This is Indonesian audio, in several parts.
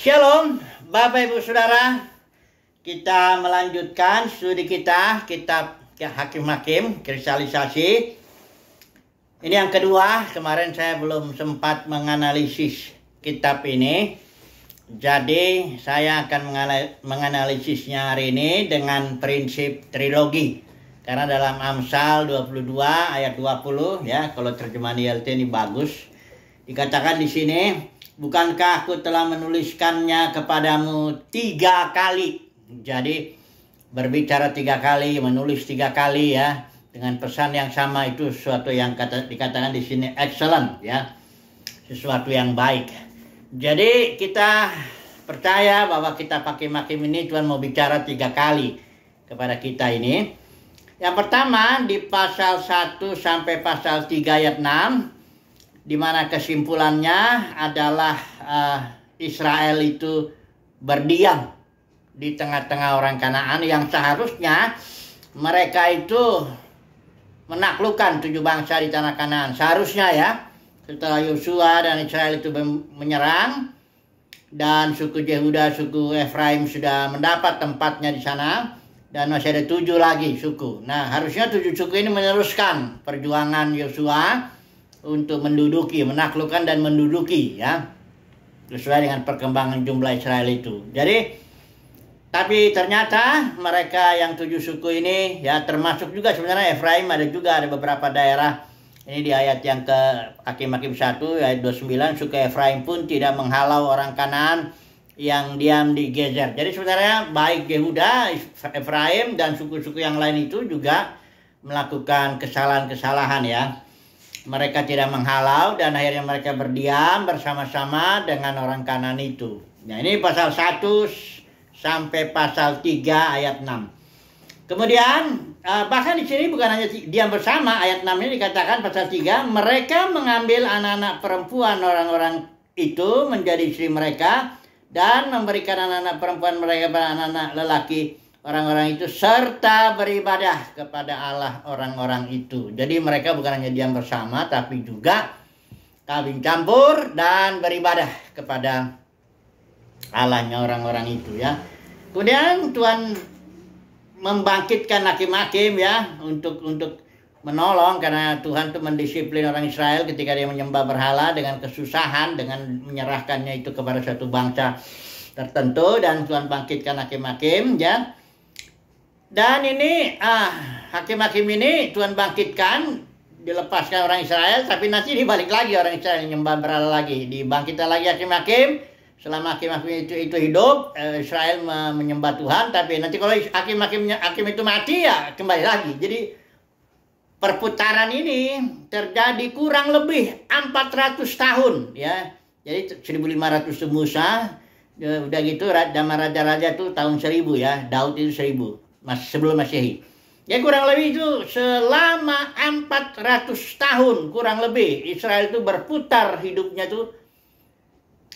Shalom, Bapak Ibu Saudara. Kita melanjutkan studi kita, kitab Hakim-Hakim, kristalisasi Ini yang kedua, kemarin saya belum sempat menganalisis kitab ini. Jadi, saya akan menganalisisnya hari ini dengan prinsip trilogi. Karena dalam Amsal 22 ayat 20 ya, kalau terjemahan ILT ini bagus. Dikatakan di sini, Bukankah aku telah menuliskannya kepadamu tiga kali? Jadi berbicara tiga kali, menulis tiga kali ya dengan pesan yang sama itu sesuatu yang kata, dikatakan di sini excellent ya sesuatu yang baik. Jadi kita percaya bahwa kita pakai makim ini Tuhan mau bicara tiga kali kepada kita ini. Yang pertama di pasal 1 sampai pasal 3 ayat 6 di mana kesimpulannya adalah uh, Israel itu berdiam di tengah-tengah orang Kanaan yang seharusnya mereka itu menaklukkan tujuh bangsa di tanah Kanaan. Seharusnya ya, setelah Yosua dan Israel itu menyerang dan suku Yehuda, suku Efraim sudah mendapat tempatnya di sana dan masih ada tujuh lagi suku. Nah, harusnya tujuh suku ini meneruskan perjuangan Yosua untuk menduduki, menaklukkan dan menduduki ya. Sesuai dengan perkembangan jumlah Israel itu. Jadi tapi ternyata mereka yang tujuh suku ini ya termasuk juga sebenarnya Efraim ada juga ada beberapa daerah ini di ayat yang ke Hakim-Hakim 1 ayat 29 suku Efraim pun tidak menghalau orang Kanan yang diam di Gezer. Jadi sebenarnya baik Yehuda, Efraim dan suku-suku yang lain itu juga melakukan kesalahan-kesalahan ya mereka tidak menghalau dan akhirnya mereka berdiam bersama-sama dengan orang kanan itu. Nah ini pasal 1 sampai pasal 3 ayat 6. Kemudian eh, bahkan di sini bukan hanya diam bersama ayat 6 ini dikatakan pasal 3 mereka mengambil anak-anak perempuan orang-orang itu menjadi istri mereka dan memberikan anak-anak perempuan mereka pada anak-anak lelaki orang-orang itu serta beribadah kepada Allah orang-orang itu. Jadi mereka bukan hanya diam bersama tapi juga kawin campur dan beribadah kepada Allahnya orang-orang itu ya. Kemudian Tuhan membangkitkan hakim-hakim ya untuk untuk menolong karena Tuhan tuh mendisiplin orang Israel ketika dia menyembah berhala dengan kesusahan dengan menyerahkannya itu kepada suatu bangsa tertentu dan Tuhan bangkitkan hakim-hakim ya dan ini ah hakim-hakim ini Tuhan bangkitkan dilepaskan orang Israel tapi nanti dibalik lagi orang Israel nyembah berhala lagi dibangkitkan lagi hakim-hakim selama hakim-hakim itu itu hidup eh, Israel menyembah Tuhan tapi nanti kalau hakim-hakimnya hakim itu mati ya kembali lagi jadi perputaran ini terjadi kurang lebih 400 tahun ya jadi 1500 Musa ya, udah gitu zaman raja-raja itu tahun 1000 ya Daud itu 1000 mas sebelum Masehi. Ya kurang lebih itu selama 400 tahun kurang lebih Israel itu berputar hidupnya itu uh,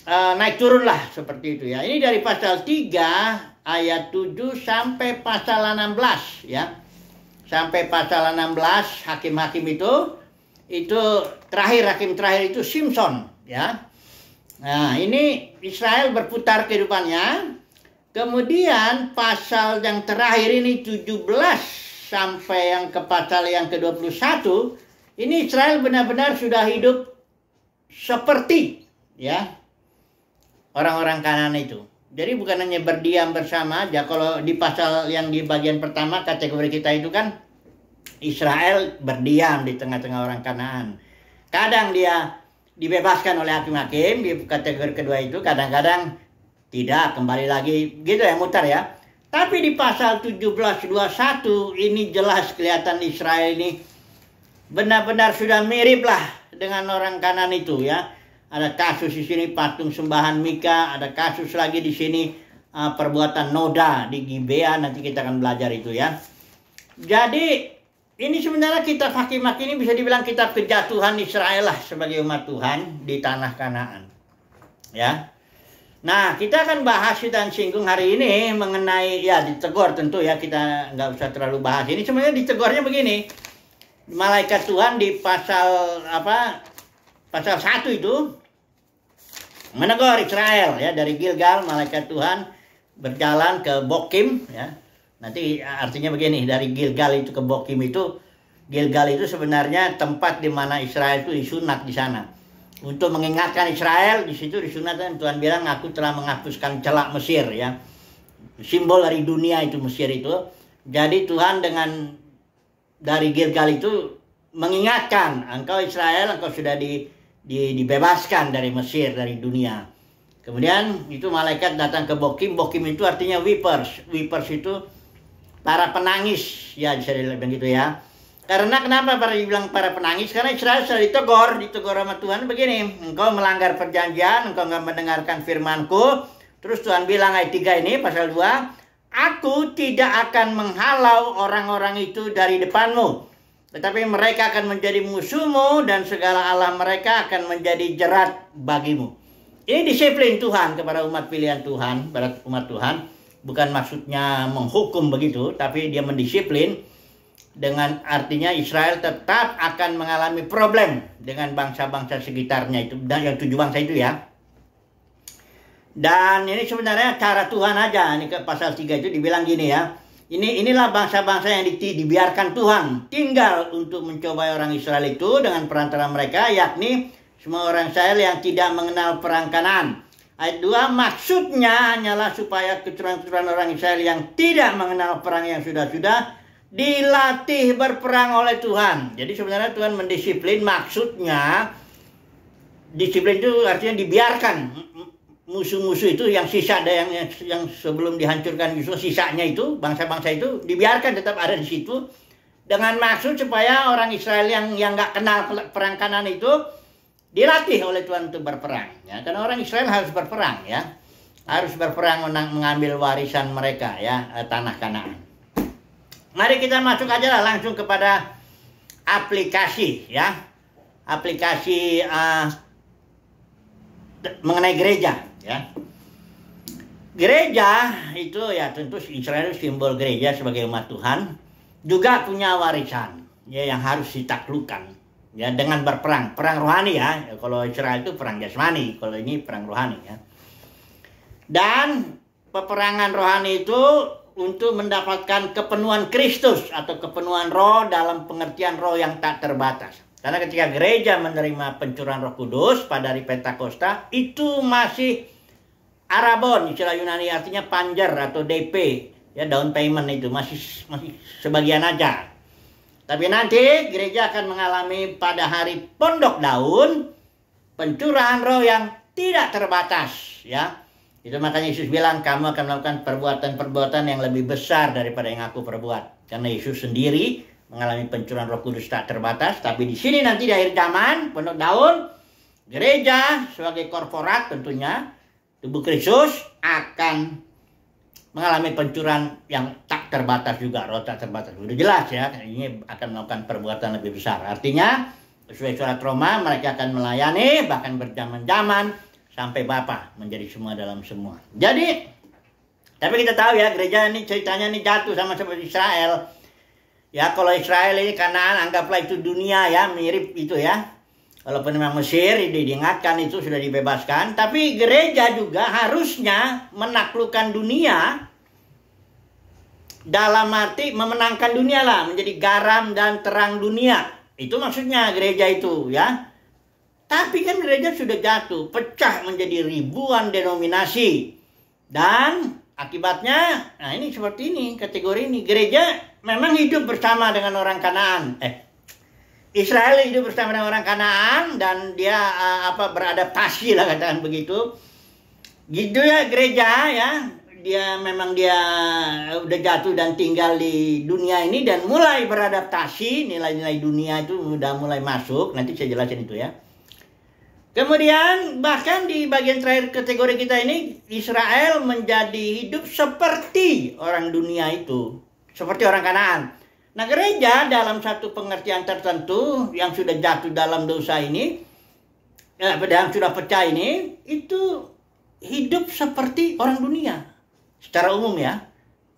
eh, naik turun lah seperti itu ya. Ini dari pasal 3 ayat 7 sampai pasal 16 ya. Sampai pasal 16 hakim-hakim itu itu terakhir hakim terakhir itu Simpson ya. Nah, ini Israel berputar kehidupannya Kemudian pasal yang terakhir ini 17 sampai yang ke pasal yang ke-21 ini Israel benar-benar sudah hidup seperti ya orang-orang kanan itu. Jadi bukan hanya berdiam bersama aja kalau di pasal yang di bagian pertama kategori kita itu kan Israel berdiam di tengah-tengah orang Kanan. Kadang dia dibebaskan oleh hakim-hakim di kategori kedua itu, kadang-kadang tidak, kembali lagi gitu ya mutar ya. Tapi di pasal 1721 ini jelas kelihatan Israel ini benar-benar sudah mirip lah dengan orang kanan itu ya. Ada kasus di sini patung sembahan Mika, ada kasus lagi di sini uh, perbuatan noda di Gibea, nanti kita akan belajar itu ya. Jadi ini sebenarnya kitab Hakimat ini bisa dibilang kitab kejatuhan Israel lah sebagai umat Tuhan di tanah Kanaan. Ya, Nah, kita akan bahas dan singgung hari ini mengenai ya ditegur tentu ya kita nggak usah terlalu bahas. Ini sebenarnya ditegurnya begini. Malaikat Tuhan di pasal apa? Pasal satu itu menegur Israel ya dari Gilgal malaikat Tuhan berjalan ke Bokim ya. Nanti artinya begini dari Gilgal itu ke Bokim itu Gilgal itu sebenarnya tempat di mana Israel itu disunat di sana untuk mengingatkan Israel di situ disunatkan Tuhan bilang aku telah menghapuskan celak Mesir ya simbol dari dunia itu Mesir itu jadi Tuhan dengan dari Gilgal itu mengingatkan engkau Israel engkau sudah di, di, dibebaskan dari Mesir dari dunia kemudian itu malaikat datang ke Bokim Bokim itu artinya weepers weepers itu para penangis ya bisa dibilang gitu ya karena kenapa para dibilang para penangis? Karena Israel sudah ditegor, ditegur sama Tuhan begini. Engkau melanggar perjanjian, engkau nggak mendengarkan firmanku. Terus Tuhan bilang ayat 3 ini pasal 2. Aku tidak akan menghalau orang-orang itu dari depanmu. Tetapi mereka akan menjadi musuhmu dan segala alam mereka akan menjadi jerat bagimu. Ini disiplin Tuhan kepada umat pilihan Tuhan, kepada umat Tuhan. Bukan maksudnya menghukum begitu, tapi dia mendisiplin dengan artinya Israel tetap akan mengalami problem dengan bangsa-bangsa sekitarnya itu dan yang tujuh bangsa itu ya. Dan ini sebenarnya cara Tuhan aja ini ke pasal 3 itu dibilang gini ya. Ini inilah bangsa-bangsa yang di, dibiarkan Tuhan tinggal untuk mencoba orang Israel itu dengan perantara mereka yakni semua orang Israel yang tidak mengenal perang kanan. Ayat 2 maksudnya hanyalah supaya kecurangan-kecurangan orang Israel yang tidak mengenal perang yang sudah-sudah dilatih berperang oleh Tuhan. Jadi sebenarnya Tuhan mendisiplin maksudnya disiplin itu artinya dibiarkan musuh-musuh itu yang sisa ada yang, yang sebelum dihancurkan sisa sisanya itu bangsa-bangsa itu dibiarkan tetap ada di situ dengan maksud supaya orang Israel yang yang nggak kenal perang kanan itu dilatih oleh Tuhan untuk berperang ya karena orang Israel harus berperang ya harus berperang menang, mengambil warisan mereka ya eh, tanah Kanan mari kita masuk aja lah langsung kepada aplikasi ya. Aplikasi uh, mengenai gereja ya. Gereja itu ya tentu Israel simbol gereja sebagai umat Tuhan juga punya warisan ya yang harus ditaklukkan ya dengan berperang perang rohani ya, ya kalau Israel itu perang jasmani kalau ini perang rohani ya dan peperangan rohani itu untuk mendapatkan kepenuhan Kristus atau kepenuhan roh dalam pengertian roh yang tak terbatas. Karena ketika gereja menerima pencurahan roh kudus pada hari Pentakosta, itu masih Arabon, istilah Yunani artinya panjer atau DP, ya down payment itu masih masih sebagian aja. Tapi nanti gereja akan mengalami pada hari pondok daun pencurahan roh yang tidak terbatas ya itu makanya Yesus bilang kamu akan melakukan perbuatan-perbuatan yang lebih besar daripada yang aku perbuat. Karena Yesus sendiri mengalami pencurahan Roh Kudus tak terbatas, tapi di sini nanti di akhir zaman penuh daun gereja sebagai korporat tentunya tubuh Kristus akan mengalami pencurahan yang tak terbatas juga, roh tak terbatas. Sudah jelas ya, ini akan melakukan perbuatan lebih besar. Artinya, sesuai surat Roma, mereka akan melayani, bahkan berjaman-jaman, sampai Bapa menjadi semua dalam semua. Jadi, tapi kita tahu ya gereja ini ceritanya ini jatuh sama seperti Israel. Ya kalau Israel ini kanan anggaplah itu dunia ya mirip itu ya. Walaupun memang Mesir diingatkan itu sudah dibebaskan, tapi gereja juga harusnya menaklukkan dunia dalam arti memenangkan dunia lah menjadi garam dan terang dunia. Itu maksudnya gereja itu ya. Tapi kan gereja sudah jatuh, pecah menjadi ribuan denominasi. Dan akibatnya, nah ini seperti ini, kategori ini. Gereja memang hidup bersama dengan orang Kanaan. Eh, Israel hidup bersama dengan orang Kanaan dan dia uh, apa beradaptasi lah katakan begitu. Gitu ya gereja ya. Dia memang dia eh, udah jatuh dan tinggal di dunia ini dan mulai beradaptasi, nilai-nilai dunia itu udah mulai masuk. Nanti saya jelasin itu ya. Kemudian bahkan di bagian terakhir kategori kita ini Israel menjadi hidup seperti orang dunia itu, seperti orang Kanaan. Nah, gereja dalam satu pengertian tertentu yang sudah jatuh dalam dosa ini eh, yang sudah pecah ini itu hidup seperti orang dunia secara umum ya.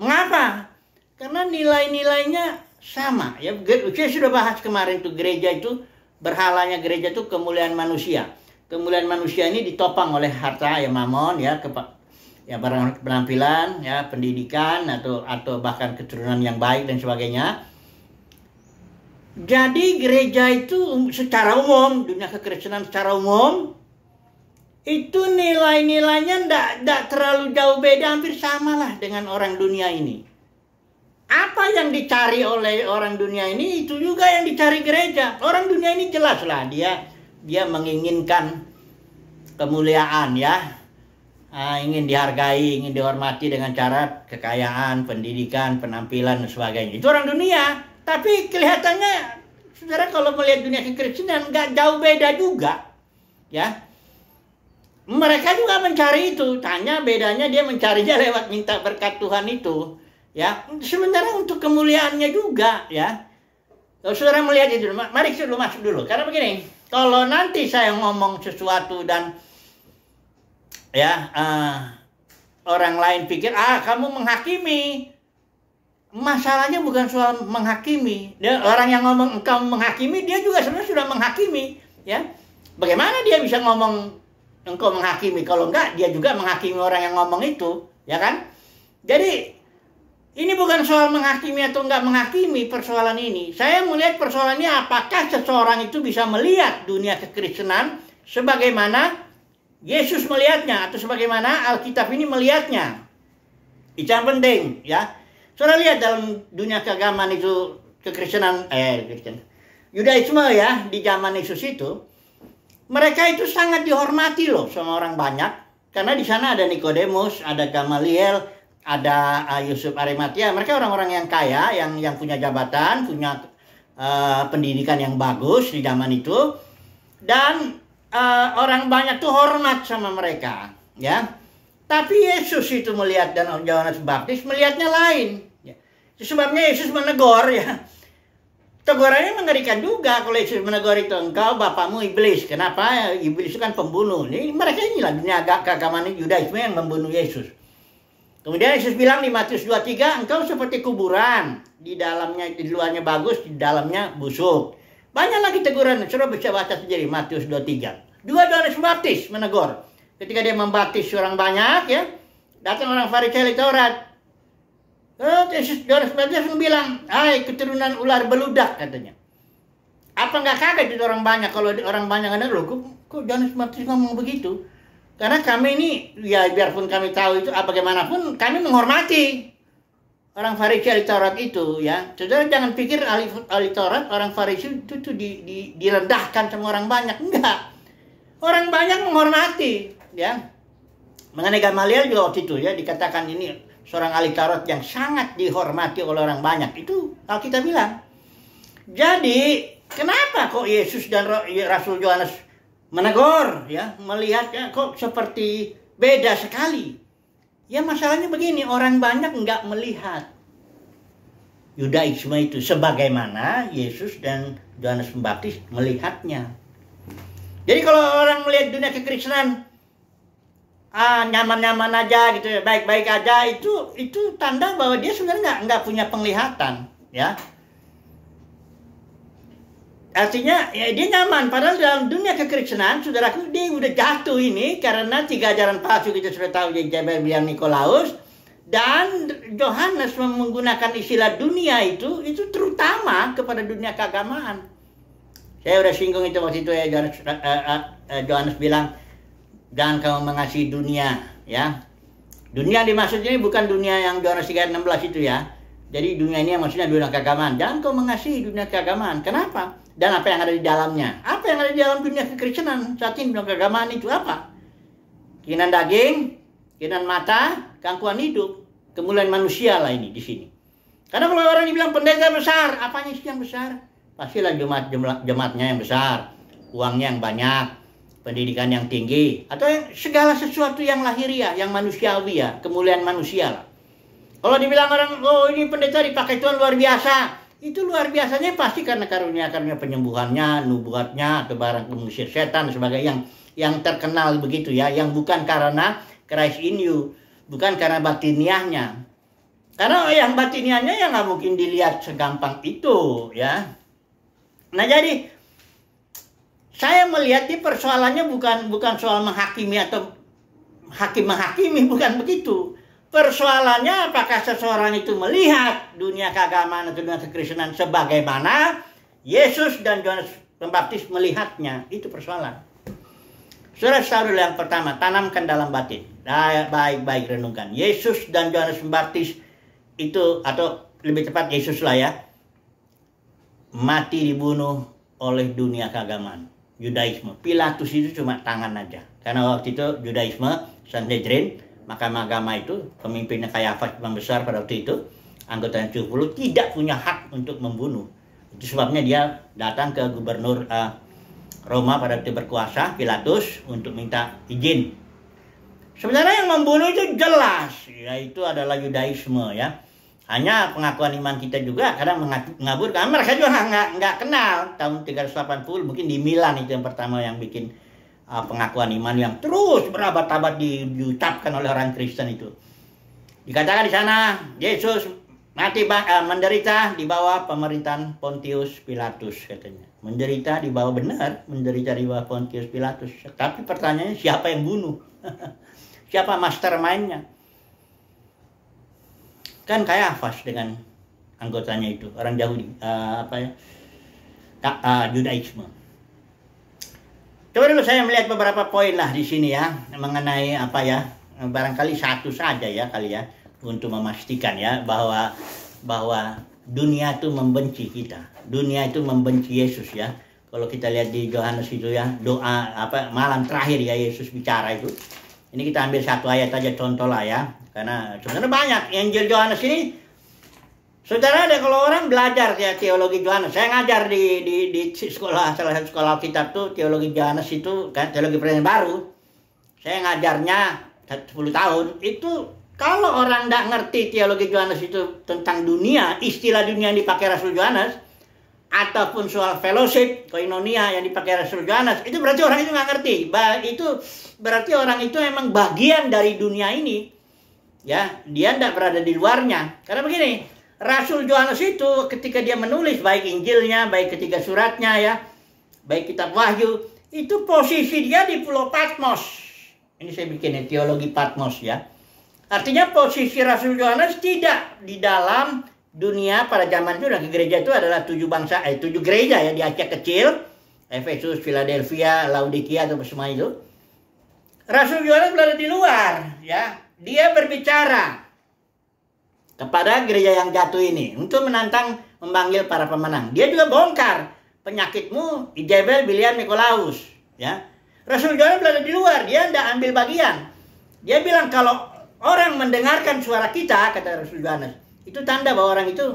Mengapa? Karena nilai-nilainya sama ya. Saya sudah bahas kemarin tuh gereja itu berhalanya gereja itu kemuliaan manusia kemuliaan manusia ini ditopang oleh harta ya mamon ya ke ya barang penampilan ya pendidikan atau atau bahkan keturunan yang baik dan sebagainya jadi gereja itu um, secara umum dunia kekristenan secara umum itu nilai-nilainya ndak ndak terlalu jauh beda hampir samalah dengan orang dunia ini apa yang dicari oleh orang dunia ini itu juga yang dicari gereja orang dunia ini jelas lah dia dia menginginkan kemuliaan ya uh, ingin dihargai ingin dihormati dengan cara kekayaan pendidikan penampilan dan sebagainya itu orang dunia tapi kelihatannya saudara kalau melihat dunia kekristenan nggak jauh beda juga ya mereka juga mencari itu tanya bedanya dia mencarinya lewat minta berkat Tuhan itu ya sebenarnya untuk kemuliaannya juga ya saudara melihat itu mari dulu masuk dulu karena begini kalau nanti saya ngomong sesuatu dan ya uh, orang lain pikir ah kamu menghakimi. Masalahnya bukan soal menghakimi. Dia, orang yang ngomong kamu menghakimi dia juga sebenarnya sudah menghakimi, ya. Bagaimana dia bisa ngomong engkau menghakimi kalau enggak dia juga menghakimi orang yang ngomong itu, ya kan? Jadi ini bukan soal menghakimi atau enggak menghakimi persoalan ini. Saya melihat persoalan ini apakah seseorang itu bisa melihat dunia kekristenan sebagaimana Yesus melihatnya atau sebagaimana Alkitab ini melihatnya. Itu yang penting ya. Saudara lihat dalam dunia keagamaan itu kekristenan eh Kristen. Yudaisme ya di zaman Yesus itu mereka itu sangat dihormati loh sama orang banyak karena di sana ada Nikodemus, ada Gamaliel, ada uh, Yusuf Arimatia, mereka orang-orang yang kaya, yang yang punya jabatan, punya uh, pendidikan yang bagus di zaman itu, dan uh, orang banyak tuh hormat sama mereka, ya. Tapi Yesus itu melihat dan Yohanes Baptis melihatnya lain. Ya. Sebabnya Yesus menegur ya. Tegurannya mengerikan juga kalau Yesus menegur itu engkau bapamu iblis. Kenapa? Iblis itu kan pembunuh. Ini mereka ini lagi agak keagamaan Yudaisme yang membunuh Yesus. Kemudian Yesus bilang di Matius 23, engkau seperti kuburan. Di dalamnya, di luarnya bagus, di dalamnya busuk. Banyak lagi teguran, suruh bisa baca sendiri Matius 23. Dua Yohanes Baptis menegur. Ketika dia membaptis orang banyak ya, datang orang Farisai Taurat. Oh, Yesus Yohanes Baptis bilang, "Hai keturunan ular beludak," katanya. Apa enggak kaget itu orang banyak kalau orang banyak ada loh, kok, kok Yohanes Baptis ngomong begitu? Karena kami ini, ya biarpun kami tahu itu, ah, bagaimanapun kami menghormati orang Farisi ahli Taurat itu ya. Saudara jangan pikir ahli, ahli Taurat, orang Farisi itu, itu di, di, direndahkan sama orang banyak. Enggak. Orang banyak menghormati ya. Mengenai Gamaliel juga waktu itu ya dikatakan ini seorang ahli Taurat yang sangat dihormati oleh orang banyak. Itu kalau kita bilang. Jadi, kenapa kok Yesus dan Rasul Yohanes menegur ya melihatnya kok seperti beda sekali ya masalahnya begini orang banyak nggak melihat Yudaisme itu sebagaimana Yesus dan Yohanes Pembaptis melihatnya jadi kalau orang melihat dunia kekristenan ah nyaman-nyaman aja gitu ya baik-baik aja itu itu tanda bahwa dia sebenarnya nggak nggak punya penglihatan ya Artinya ya dia nyaman. Padahal dalam dunia kekristenan, saudaraku dia udah jatuh ini karena tiga ajaran palsu kita sudah tahu yang Jabel bilang Nikolaus dan Johannes menggunakan istilah dunia itu itu terutama kepada dunia keagamaan. Saya udah singgung itu waktu itu ya Johannes, uh, uh, Johannes bilang jangan kamu mengasihi dunia ya. Dunia dimaksud ini bukan dunia yang Johannes 3:16 itu ya jadi dunia ini yang maksudnya dunia keagamaan. Jangan kau mengasihi dunia keagamaan. Kenapa? Dan apa yang ada di dalamnya? Apa yang ada di dalam dunia kekristenan saat ini dunia keagamaan itu apa? Kinan daging, kinan mata, keangkuhan hidup, kemuliaan manusia lah ini di sini. Karena kalau orang dibilang pendeta besar, apanya sih yang besar? Pastilah jemaat jemaatnya yang besar, uangnya yang banyak, pendidikan yang tinggi, atau yang, segala sesuatu yang lahiriah, yang manusiawi ya, kemuliaan manusia lah. Kalau dibilang orang, oh ini pendeta dipakai Tuhan luar biasa. Itu luar biasanya pasti karena karunia-karunia penyembuhannya, nubuatnya, atau barang pengusir setan sebagai yang yang terkenal begitu ya, yang bukan karena Christ in you, bukan karena batiniahnya. Karena yang batiniahnya ya nggak mungkin dilihat segampang itu ya. Nah jadi saya melihat di persoalannya bukan bukan soal menghakimi atau hakim menghakimi bukan begitu Persoalannya apakah seseorang itu melihat dunia keagamaan atau dunia kekristenan sebagaimana Yesus dan Yohanes Pembaptis melihatnya? Itu persoalan. Surah Saudara yang pertama, tanamkan dalam batin. Baik-baik renungkan. Yesus dan Yohanes Pembaptis itu atau lebih cepat Yesus lah ya. Mati dibunuh oleh dunia keagamaan. Yudaisme. Pilatus itu cuma tangan aja. Karena waktu itu yudaisme Sanhedrin, Mahkamah Agama itu, pemimpinnya kayak Hafaz Besar pada waktu itu, anggota yang 70 tidak punya hak untuk membunuh. Itu sebabnya dia datang ke gubernur uh, Roma pada waktu berkuasa, Pilatus, untuk minta izin. Sebenarnya yang membunuh itu jelas, yaitu adalah Yudaisme ya. Hanya pengakuan iman kita juga kadang mengaburkan. Mereka juga nggak kenal tahun 380, mungkin di Milan itu yang pertama yang bikin uh, pengakuan iman yang terus berabad-abad diucapkan oleh orang Kristen itu. Dikatakan di sana Yesus mati uh, menderita di bawah pemerintahan Pontius Pilatus katanya. Menderita di bawah benar, menderita di bawah Pontius Pilatus. Tapi pertanyaannya siapa yang bunuh? siapa mastermindnya? Kan kayak afas dengan anggotanya itu orang Yahudi uh, apa ya? Uh, Judaisme. Coba dulu saya melihat beberapa poin lah di sini ya mengenai apa ya barangkali satu saja ya kali ya untuk memastikan ya bahwa bahwa dunia itu membenci kita. Dunia itu membenci Yesus ya. Kalau kita lihat di Yohanes itu ya, doa apa malam terakhir ya Yesus bicara itu. Ini kita ambil satu ayat aja contoh lah ya. Karena sebenarnya banyak Injil Yohanes ini Saudara ada kalau orang belajar ya teologi Yohanes. Saya ngajar di, di di sekolah salah satu sekolah kitab tuh teologi Yohanes itu kan teologi perjanjian baru. Saya ngajarnya 10 tahun itu kalau orang tidak ngerti teologi Yohanes itu tentang dunia, istilah dunia yang dipakai Rasul Yohanes ataupun soal fellowship, koinonia yang dipakai Rasul Yohanes, itu berarti orang itu nggak ngerti. Bah, itu berarti orang itu memang bagian dari dunia ini. Ya, dia tidak berada di luarnya. Karena begini, Rasul Yohanes itu ketika dia menulis baik Injilnya, baik ketiga suratnya ya, baik kitab Wahyu, itu posisi dia di Pulau Patmos. Ini saya bikin teologi Patmos ya. Artinya posisi Rasul Yohanes tidak di dalam dunia pada zaman itu dan gereja itu adalah tujuh bangsa eh tujuh gereja ya di Aceh kecil, Efesus, Philadelphia, Laodikia atau semua itu. Rasul Yohanes berada di luar ya. Dia berbicara kepada gereja yang jatuh ini untuk menantang memanggil para pemenang. Dia juga bongkar penyakitmu Ijebel Bilian Nikolaus ya. Rasul Yohanes berada di luar, dia tidak ambil bagian. Dia bilang kalau orang mendengarkan suara kita kata Rasul Yohanes, itu tanda bahwa orang itu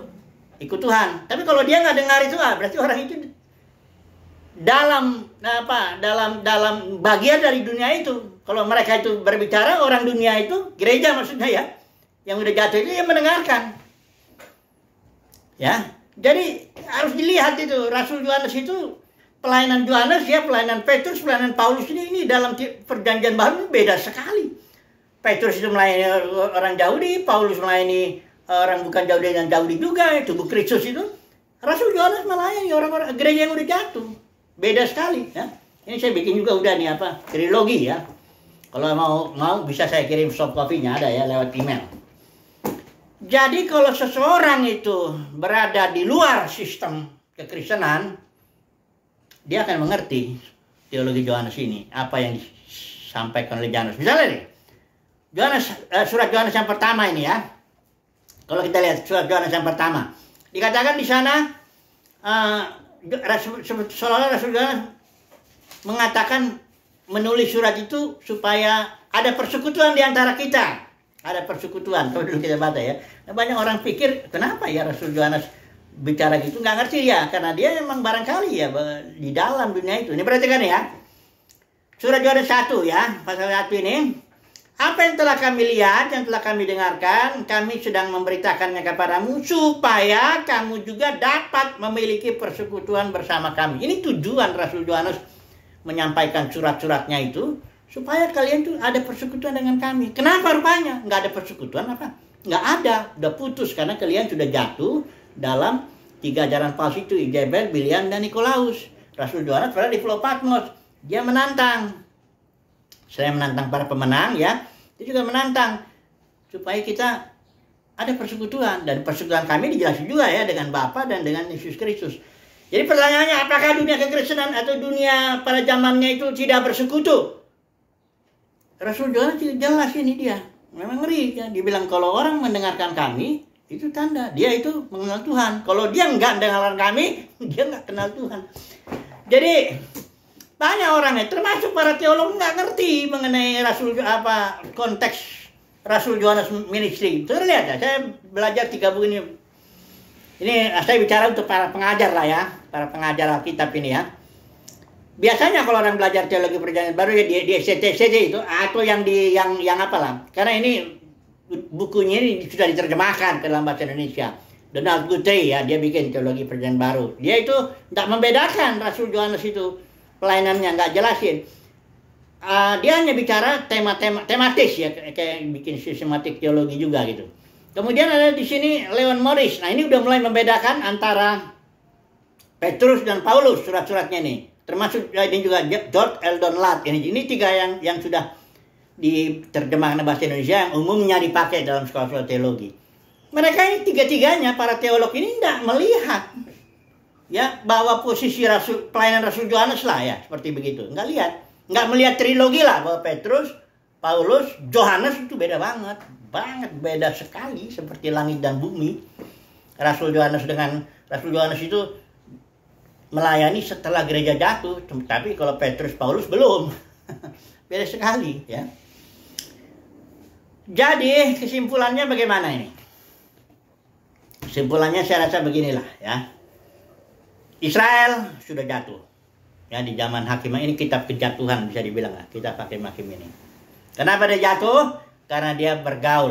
ikut Tuhan. Tapi kalau dia nggak dengar itu ah, berarti orang itu dalam apa? Dalam dalam bagian dari dunia itu. Kalau mereka itu berbicara orang dunia itu gereja maksudnya ya yang udah jatuh itu yang mendengarkan. Ya, jadi harus dilihat itu Rasul Yohanes itu pelayanan Yohanes ya, pelayanan Petrus, pelayanan Paulus ini ini dalam perjanjian baru beda sekali. Petrus itu melayani orang Yahudi, Paulus melayani orang bukan Yahudi dan Yahudi juga, tubuh Kristus itu. Rasul Yohanes melayani orang-orang gereja yang udah jatuh. Beda sekali ya. Ini saya bikin juga udah nih apa, trilogi ya. Kalau mau mau bisa saya kirim soft copy-nya ada ya lewat email. Jadi kalau seseorang itu berada di luar sistem kekristenan, dia akan mengerti teologi Yohanes ini, apa yang disampaikan oleh Yohanes. Misalnya nih, Johannes, eh, surat Yohanes yang pertama ini ya. Kalau kita lihat surat Yohanes yang pertama, dikatakan di sana uh, Rasul, Rasul Yohanes mengatakan menulis surat itu supaya ada persekutuan di antara kita ada persekutuan kalau dulu kita baca ya banyak orang pikir kenapa ya Rasul Yohanes bicara gitu nggak ngerti ya karena dia memang barangkali ya di dalam dunia itu ini perhatikan ya surat Yohanes satu ya pasal satu ini apa yang telah kami lihat yang telah kami dengarkan kami sedang memberitakannya kepadamu supaya kamu juga dapat memiliki persekutuan bersama kami ini tujuan Rasul Yohanes menyampaikan surat-suratnya itu supaya kalian tuh ada persekutuan dengan kami. Kenapa rupanya? Nggak ada persekutuan apa? Nggak ada, udah putus karena kalian sudah jatuh dalam tiga ajaran palsu itu Ijebel, Bilian, dan Nikolaus. Rasul Yohanes berada di Pulau Patmos. Dia menantang. Saya menantang para pemenang ya, dia juga menantang supaya kita ada persekutuan dan persekutuan kami dijelasin juga ya dengan Bapa dan dengan Yesus Kristus. Jadi pertanyaannya apakah dunia kekristenan atau dunia pada zamannya itu tidak bersekutu? Rasul Yohanes jelas ini dia. Memang ngeri kan. Ya. Dibilang kalau orang mendengarkan kami, itu tanda dia itu mengenal Tuhan. Kalau dia nggak mendengarkan kami, dia nggak kenal Tuhan. Jadi banyak ya termasuk para teolog nggak ngerti mengenai Rasul apa konteks Rasul Yohanes ministry. Terlihat ya, saya belajar tiga buku ini. Ini saya bicara untuk para pengajar lah ya, para pengajar Alkitab ini ya biasanya kalau orang belajar teologi perjanjian baru ya di, di itu atau yang di yang yang apalah karena ini bukunya ini sudah diterjemahkan ke dalam bahasa Indonesia Donald Guthrie ya dia bikin teologi perjanjian baru dia itu tidak membedakan Rasul Yohanes itu pelayanannya nggak jelasin uh, dia hanya bicara tema-tema tematis ya kayak bikin sistematik teologi juga gitu kemudian ada di sini Leon Morris nah ini udah mulai membedakan antara Petrus dan Paulus surat-suratnya nih termasuk eh, ini juga George Eldon, Lat. Ini, ini tiga yang yang sudah diterjemahkan bahasa Indonesia yang umumnya dipakai dalam sekolah-sekolah teologi. Mereka ini tiga-tiganya para teolog ini tidak melihat ya bahwa posisi Rasul, pelayanan Rasul Yohanes lah ya seperti begitu. Nggak lihat, nggak melihat trilogi lah bahwa Petrus, Paulus, Yohanes itu beda banget, banget beda sekali seperti langit dan bumi. Rasul Yohanes dengan Rasul Yohanes itu melayani setelah gereja jatuh, tapi kalau Petrus Paulus belum. Beda sekali ya. Jadi kesimpulannya bagaimana ini? Kesimpulannya saya rasa beginilah ya. Israel sudah jatuh. Ya di zaman hakim ini kitab kejatuhan bisa dibilang kita pakai hakim ini. Kenapa dia jatuh? Karena dia bergaul